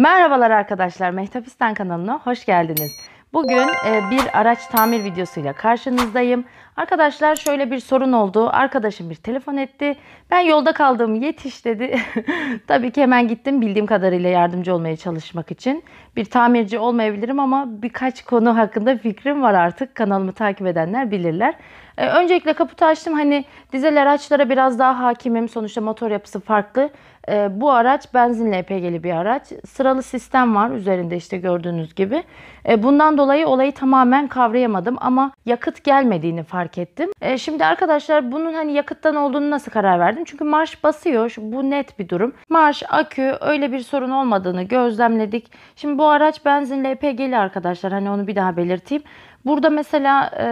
Merhabalar arkadaşlar, Mehtapistan kanalına hoş geldiniz. Bugün e, bir araç tamir videosuyla karşınızdayım. Arkadaşlar şöyle bir sorun oldu. Arkadaşım bir telefon etti. Ben yolda kaldım yetiş dedi. Tabii ki hemen gittim bildiğim kadarıyla yardımcı olmaya çalışmak için. Bir tamirci olmayabilirim ama birkaç konu hakkında fikrim var artık. Kanalımı takip edenler bilirler. E, öncelikle kaputu açtım. Hani dizel araçlara biraz daha hakimim. Sonuçta motor yapısı farklı. E, bu araç benzinle EPG'li bir araç. Sıralı sistem var üzerinde işte gördüğünüz gibi. E, bundan dolayı olayı tamamen kavrayamadım ama yakıt gelmediğini fark ettim. E, şimdi arkadaşlar bunun hani yakıttan olduğunu nasıl karar verdim? Çünkü marş basıyor. Bu net bir durum. Marş, akü öyle bir sorun olmadığını gözlemledik. Şimdi bu araç benzinle EPG'li arkadaşlar. Hani onu bir daha belirteyim. Burada mesela e,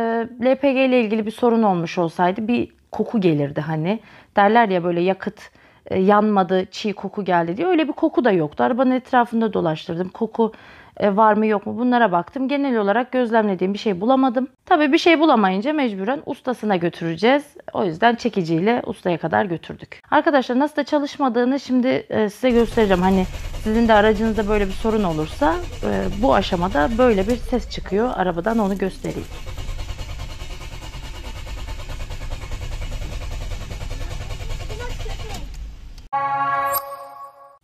LPG ile ilgili bir sorun olmuş olsaydı bir koku gelirdi hani. Derler ya böyle yakıt e, yanmadı, çiğ koku geldi diye öyle bir koku da yoktu. Arabanın etrafında dolaştırdım. Koku e, var mı yok mu bunlara baktım. Genel olarak gözlemlediğim bir şey bulamadım. Tabii bir şey bulamayınca mecburen ustasına götüreceğiz. O yüzden çekiciyle ustaya kadar götürdük. Arkadaşlar nasıl da çalışmadığını şimdi e, size göstereceğim. Hani sizin de aracınızda böyle bir sorun olursa bu aşamada böyle bir ses çıkıyor. Arabadan onu göstereyim.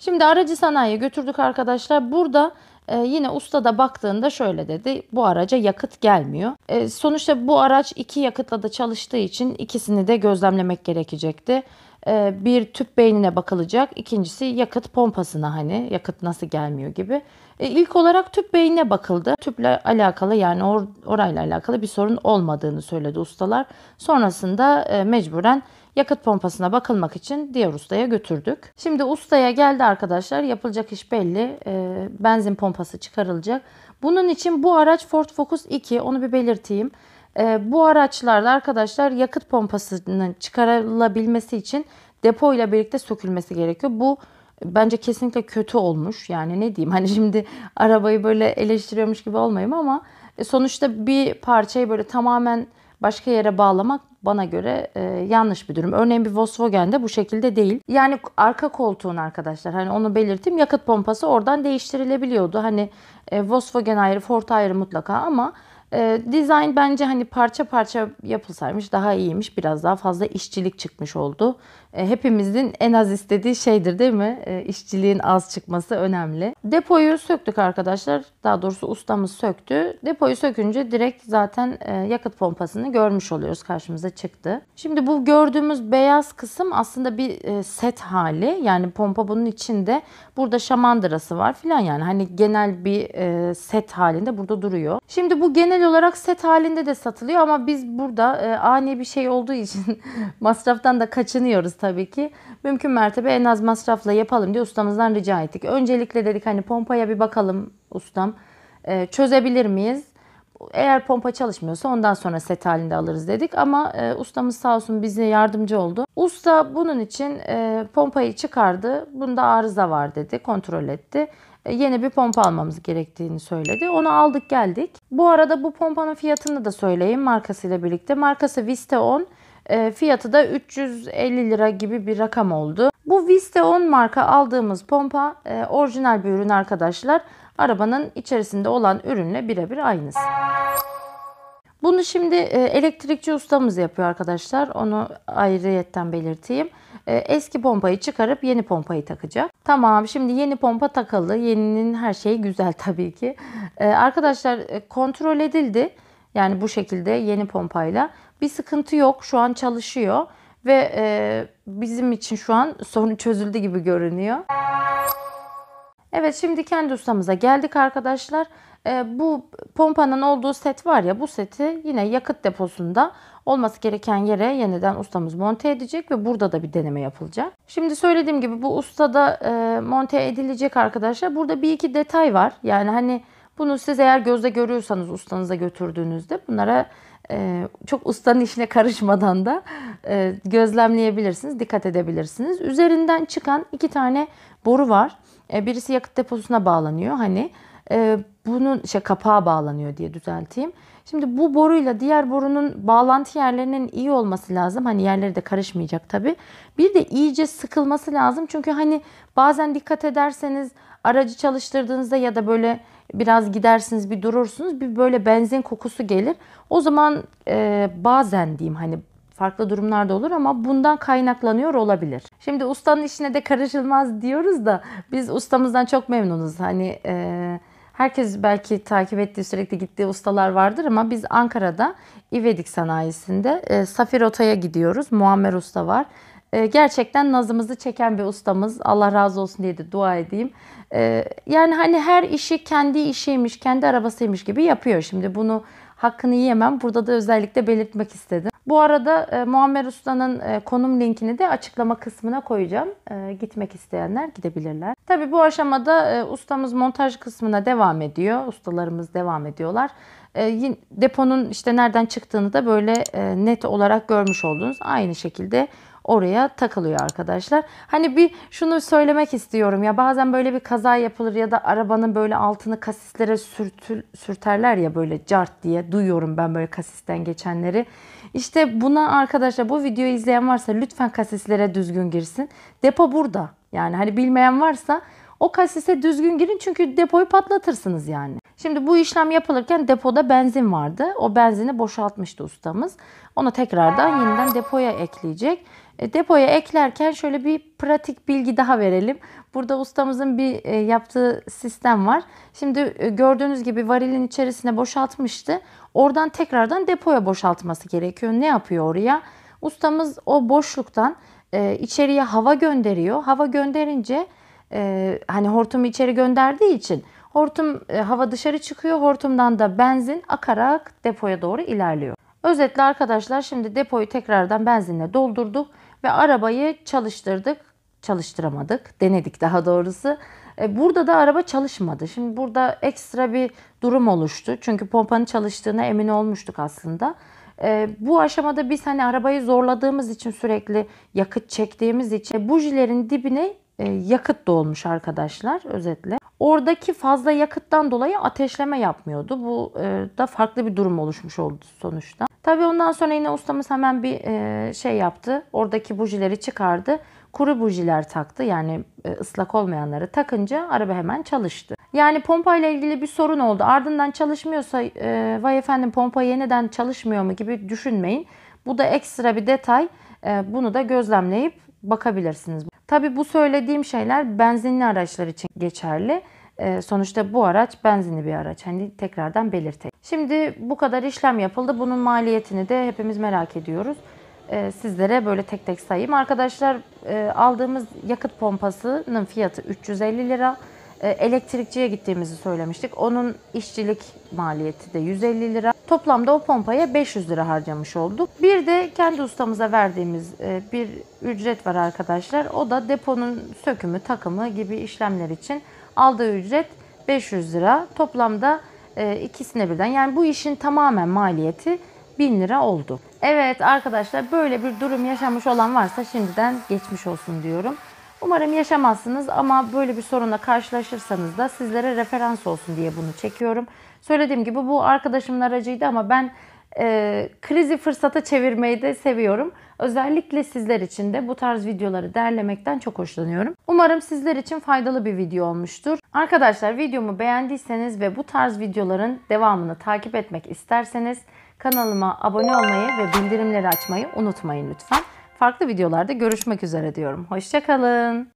Şimdi aracı sanayiye götürdük arkadaşlar. Burada e, yine usta da baktığında şöyle dedi. Bu araca yakıt gelmiyor. E, sonuçta bu araç iki yakıtla da çalıştığı için ikisini de gözlemlemek gerekecekti. E, bir tüp beynine bakılacak. İkincisi yakıt pompasına hani yakıt nasıl gelmiyor gibi. E, ilk olarak tüp beynine bakıldı. Tüple alakalı yani or orayla alakalı bir sorun olmadığını söyledi ustalar. Sonrasında e, mecburen Yakıt pompasına bakılmak için diğer ustaya götürdük. Şimdi ustaya geldi arkadaşlar. Yapılacak iş belli. E, benzin pompası çıkarılacak. Bunun için bu araç Ford Focus 2. Onu bir belirteyim. E, bu araçlarda arkadaşlar yakıt pompasının çıkarılabilmesi için depo ile birlikte sökülmesi gerekiyor. Bu bence kesinlikle kötü olmuş. Yani ne diyeyim hani şimdi arabayı böyle eleştiriyormuş gibi olmayayım ama e, sonuçta bir parçayı böyle tamamen başka yere bağlamak bana göre e, yanlış bir durum. Örneğin bir Volkswagen Volkswagen'de bu şekilde değil. Yani arka koltuğun arkadaşlar hani onu belirttim yakıt pompası oradan değiştirilebiliyordu. Hani e, Volkswagen ayrı Ford ayrı mutlaka ama e, design bence hani parça parça yapılsaymış daha iyiymiş. Biraz daha fazla işçilik çıkmış oldu. E, hepimizin en az istediği şeydir değil mi? E, işçiliğin az çıkması önemli. Depoyu söktük arkadaşlar. Daha doğrusu ustamız söktü. Depoyu sökünce direkt zaten e, yakıt pompasını görmüş oluyoruz. Karşımıza çıktı. Şimdi bu gördüğümüz beyaz kısım aslında bir set hali. Yani pompa bunun içinde. Burada şamandırası var filan yani. Hani genel bir set halinde burada duruyor. Şimdi bu genel olarak set halinde de satılıyor ama biz burada ani bir şey olduğu için masraftan da kaçınıyoruz tabii ki. Mümkün mertebe en az masrafla yapalım diye ustamızdan rica ettik. Öncelikle dedik hani pompaya bir bakalım ustam. E, çözebilir miyiz? Eğer pompa çalışmıyorsa ondan sonra set halinde alırız dedik. Ama e, ustamız sağ olsun bize yardımcı oldu. Usta bunun için e, pompayı çıkardı. Bunda arıza var dedi. Kontrol etti e, yeni bir pompa almamız gerektiğini söyledi. Onu aldık geldik. Bu arada bu pompanın fiyatını da söyleyeyim markasıyla birlikte. Markası Vista 10 e, fiyatı da 350 lira gibi bir rakam oldu. Bu Viste 10 marka aldığımız pompa e, orijinal bir ürün arkadaşlar. Arabanın içerisinde olan ürünle birebir aynısı. Bunu şimdi e, elektrikçi ustamız yapıyor arkadaşlar. Onu ayrıyetten belirteyim. Eski pompayı çıkarıp yeni pompayı takacak. Tamam şimdi yeni pompa takalı. Yeninin her şeyi güzel tabii ki. Arkadaşlar kontrol edildi. Yani bu şekilde yeni pompayla bir sıkıntı yok. Şu an çalışıyor ve e, bizim için şu an sorun çözüldü gibi görünüyor. Evet şimdi kendi ustamıza geldik arkadaşlar. E, bu pompanın olduğu set var ya bu seti yine yakıt deposunda olması gereken yere yeniden ustamız monte edecek ve burada da bir deneme yapılacak. Şimdi söylediğim gibi bu ustada e, monte edilecek arkadaşlar. Burada bir iki detay var. Yani hani bunu siz eğer gözde görüyorsanız ustanıza götürdüğünüzde bunlara e, çok ustanın işine karışmadan da e, gözlemleyebilirsiniz, dikkat edebilirsiniz. Üzerinden çıkan iki tane boru var. E, birisi yakıt deposuna bağlanıyor. Hani e, bunun şey kapağa bağlanıyor diye düzelteyim. Şimdi bu boruyla diğer borunun bağlantı yerlerinin iyi olması lazım. Hani yerleri de karışmayacak tabii. Bir de iyice sıkılması lazım. Çünkü hani bazen dikkat ederseniz aracı çalıştırdığınızda ya da böyle biraz gidersiniz bir durursunuz bir böyle benzin kokusu gelir. O zaman e, bazen diyeyim hani farklı durumlarda olur ama bundan kaynaklanıyor olabilir. Şimdi ustanın işine de karışılmaz diyoruz da biz ustamızdan çok memnunuz. Hani e, herkes belki takip ettiği sürekli gittiği ustalar vardır ama biz Ankara'da İvedik sanayisinde e, Safir Ota'ya gidiyoruz. Muammer Usta var. Ee, gerçekten nazımızı çeken bir ustamız. Allah razı olsun diye de dua edeyim. Ee, yani hani her işi kendi işiymiş, kendi arabasıymış gibi yapıyor. Şimdi bunu hakkını yiyemem. Burada da özellikle belirtmek istedim. Bu arada e, Muammer Usta'nın e, konum linkini de açıklama kısmına koyacağım. E, gitmek isteyenler gidebilirler. Tabii bu aşamada ustamız montaj kısmına devam ediyor. Ustalarımız devam ediyorlar. deponun işte nereden çıktığını da böyle net olarak görmüş oldunuz. Aynı şekilde oraya takılıyor arkadaşlar. Hani bir şunu söylemek istiyorum ya bazen böyle bir kaza yapılır ya da arabanın böyle altını kasislere sürtül, sürterler ya böyle cart diye duyuyorum ben böyle kasisten geçenleri. İşte buna arkadaşlar bu videoyu izleyen varsa lütfen kasislere düzgün girsin. Depo burada. Yani hani bilmeyen varsa o kasise düzgün girin çünkü depoyu patlatırsınız yani. Şimdi bu işlem yapılırken depoda benzin vardı. O benzini boşaltmıştı ustamız. Onu tekrardan yeniden depoya ekleyecek. E, depoya eklerken şöyle bir pratik bilgi daha verelim. Burada ustamızın bir e, yaptığı sistem var. Şimdi e, gördüğünüz gibi varilin içerisine boşaltmıştı. Oradan tekrardan depoya boşaltması gerekiyor. Ne yapıyor oraya? Ustamız o boşluktan içeriye hava gönderiyor. Hava gönderince hani hortumu içeri gönderdiği için hortum hava dışarı çıkıyor. Hortumdan da benzin akarak depoya doğru ilerliyor. Özetle arkadaşlar şimdi depoyu tekrardan benzinle doldurduk ve arabayı çalıştırdık. Çalıştıramadık. Denedik daha doğrusu. E, burada da araba çalışmadı. Şimdi burada ekstra bir durum oluştu. Çünkü pompanın çalıştığına emin olmuştuk aslında. E, bu aşamada biz hani arabayı zorladığımız için sürekli yakıt çektiğimiz için e, bujilerin dibine e, yakıt dolmuş arkadaşlar özetle. Oradaki fazla yakıttan dolayı ateşleme yapmıyordu. Bu e, da farklı bir durum oluşmuş oldu sonuçta. Tabii ondan sonra yine ustamız hemen bir e, şey yaptı. Oradaki bujileri çıkardı. Kuru bujiler taktı. Yani ıslak olmayanları takınca araba hemen çalıştı. Yani pompayla ilgili bir sorun oldu. Ardından çalışmıyorsa vay efendim pompa yeniden çalışmıyor mu gibi düşünmeyin. Bu da ekstra bir detay. Bunu da gözlemleyip bakabilirsiniz. Tabi bu söylediğim şeyler benzinli araçlar için geçerli. Ee, sonuçta bu araç benzinli bir araç. Hani tekrardan belirtelim. Şimdi bu kadar işlem yapıldı. Bunun maliyetini de hepimiz merak ediyoruz. Ee, sizlere böyle tek tek sayayım. Arkadaşlar e, aldığımız yakıt pompasının fiyatı 350 lira. E, elektrikçiye gittiğimizi söylemiştik. Onun işçilik maliyeti de 150 lira. Toplamda o pompaya 500 lira harcamış olduk. Bir de kendi ustamıza verdiğimiz e, bir ücret var arkadaşlar. O da deponun sökümü, takımı gibi işlemler için aldığı ücret 500 lira. Toplamda e, ikisine birden yani bu işin tamamen maliyeti 1000 lira oldu. Evet arkadaşlar böyle bir durum yaşamış olan varsa şimdiden geçmiş olsun diyorum. Umarım yaşamazsınız ama böyle bir sorunla karşılaşırsanız da sizlere referans olsun diye bunu çekiyorum. Söylediğim gibi bu arkadaşımın aracıydı ama ben e, krizi fırsata çevirmeyi de seviyorum. Özellikle sizler için de bu tarz videoları derlemekten çok hoşlanıyorum. Umarım sizler için faydalı bir video olmuştur. Arkadaşlar videomu beğendiyseniz ve bu tarz videoların devamını takip etmek isterseniz kanalıma abone olmayı ve bildirimleri açmayı unutmayın lütfen farklı videolarda görüşmek üzere diyorum. Hoşçakalın.